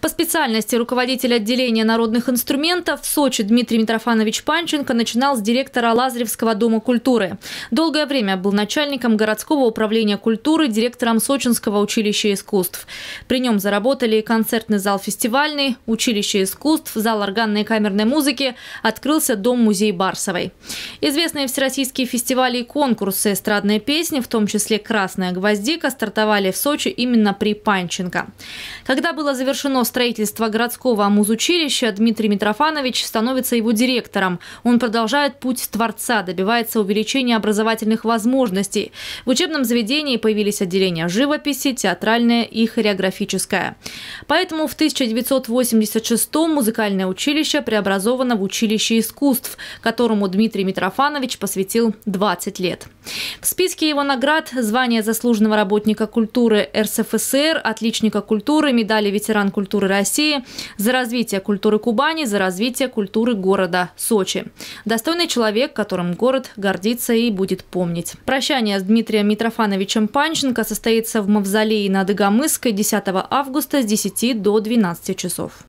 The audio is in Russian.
По специальности руководитель отделения народных инструментов в Сочи Дмитрий Митрофанович Панченко начинал с директора Лазаревского дома культуры. Долгое время был начальником городского управления культуры, директором Сочинского училища искусств. При нем заработали концертный зал фестивальный, училище искусств, зал органной и камерной музыки, открылся дом-музей Барсовой. Известные всероссийские фестивали и конкурсы эстрадной песни, в том числе «Красная гвоздика», стартовали в Сочи именно при Панченко. Когда было завершено строительства городского музучилища Дмитрий Митрофанович становится его директором. Он продолжает путь творца, добивается увеличения образовательных возможностей. В учебном заведении появились отделения живописи, театральное и хореографическое. Поэтому в 1986 музыкальное училище преобразовано в училище искусств, которому Дмитрий Митрофанович посвятил 20 лет. В списке его наград звание заслуженного работника культуры РСФСР, отличника культуры, медали ветеран культуры культуры России, за развитие культуры Кубани, за развитие культуры города Сочи. Достойный человек, которым город гордится и будет помнить. Прощание с Дмитрием Митрофановичем Панченко состоится в мавзолее на Дагомысской 10 августа с 10 до 12 часов.